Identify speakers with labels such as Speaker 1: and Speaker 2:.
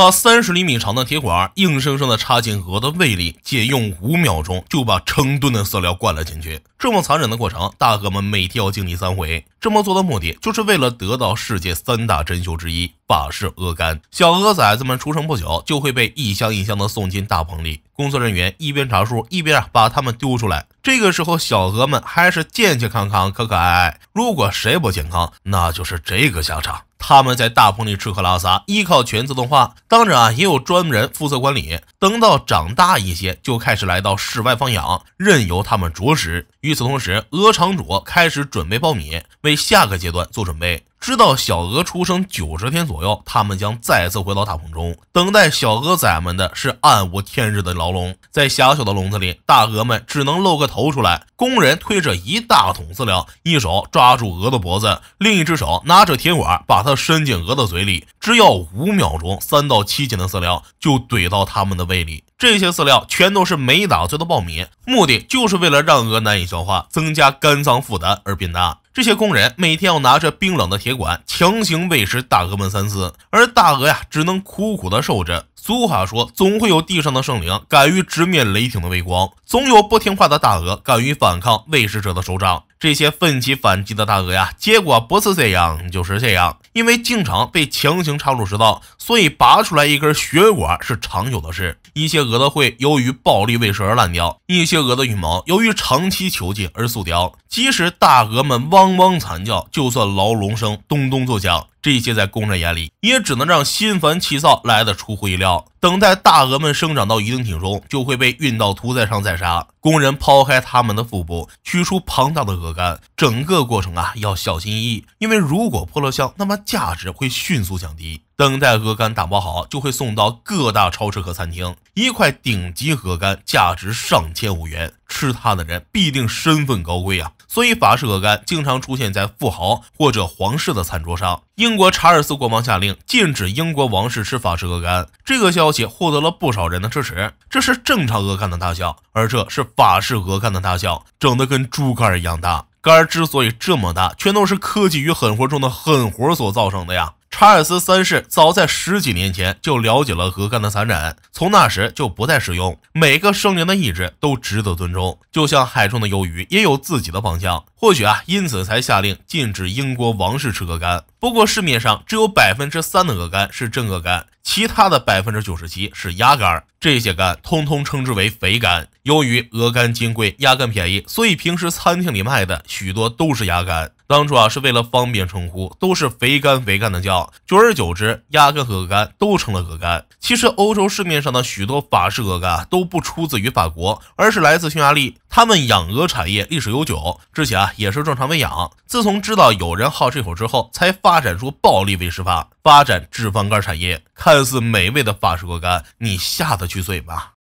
Speaker 1: 把三十厘米长的铁管硬生生的插进鹅的胃里，仅用五秒钟就把成吨的饲料灌了进去。这么残忍的过程，大哥们每天要经历三回。这么做的目的就是为了得到世界三大珍馐之一——法式鹅肝。小鹅崽子们出生不久就会被一箱一箱的送进大棚里，工作人员一边查数，一边把它们丢出来。这个时候，小鹅们还是健健康康、可可爱爱。如果谁不健康，那就是这个下场。他们在大棚里吃喝拉撒，依靠全自动化，当然啊，也有专门人负责管理。等到长大一些，就开始来到室外放养，任由他们啄食。与此同时，鹅场主开始准备苞米，为下个阶段做准备。知道小鹅出生九十天左右，他们将再次回到大棚中，等待小鹅仔们的是暗无天日的牢笼。在狭小的笼子里，大鹅们只能露个头出来。工人推着一大桶饲料，一手抓住鹅的脖子，另一只手拿着铁管把它。他伸进鹅的嘴里。只要五秒钟，三到七斤的饲料就怼到他们的胃里。这些饲料全都是没打碎的苞米，目的就是为了让鹅难以消化，增加肝脏负担而变大。这些工人每天要拿着冰冷的铁管强行喂食大鹅们三次，而大鹅呀只能苦苦的受着。俗话说，总会有地上的圣灵敢于直面雷霆的微光，总有不听话的大鹅敢于反抗喂食者的手掌。这些奋起反击的大鹅呀，结果不是这样，就是这样，因为经常被强行。插入食道，所以拔出来一根血管是长久的事。一些鹅的喙由于暴力喂食而烂掉，一些鹅的羽毛由于长期囚禁而塑雕。即使大鹅们汪汪惨叫，就算牢笼声咚咚作响。这些在工人眼里，也只能让心烦气躁来得出乎意料。等待大鹅们生长到一定体重，就会被运到屠宰场宰杀。工人抛开它们的腹部，取出庞大的鹅肝，整个过程啊要小心翼翼，因为如果破了相，那么价值会迅速降低。等待鹅肝打包好，就会送到各大超市和餐厅。一块顶级鹅肝价值上千五元。吃它的人必定身份高贵啊，所以法式鹅肝经常出现在富豪或者皇室的餐桌上。英国查尔斯国王下令禁止英国王室吃法式鹅肝，这个消息获得了不少人的支持。这是正常鹅肝的大小，而这是法式鹅肝的大小，整得跟猪肝一样大。肝之所以这么大，全都是科技与狠活中的狠活所造成的呀。查尔斯三世早在十几年前就了解了鹅肝的残忍，从那时就不再使用。每个生灵的意志都值得尊重，就像海中的鱿鱼也有自己的方向。或许啊，因此才下令禁止英国王室吃鹅肝。不过，市面上只有百分之三的鹅肝是真鹅肝。其他的百分之九十七是鸭肝，这些肝通通称之为肥肝。由于鹅肝金贵，鸭肝便宜，所以平时餐厅里卖的许多都是鸭肝。当初啊，是为了方便称呼，都是肥肝肥肝的叫。久而久之，鸭肝鹅肝都成了鹅肝。其实欧洲市面上的许多法式鹅肝都不出自于法国，而是来自匈牙利。他们养鹅产业历史悠久，之前啊也是正常喂养。自从知道有人好这口之后，才发展出暴力喂食法，发展脂肪肝产业。看似美味的法式鹅肝，你下得去嘴吗？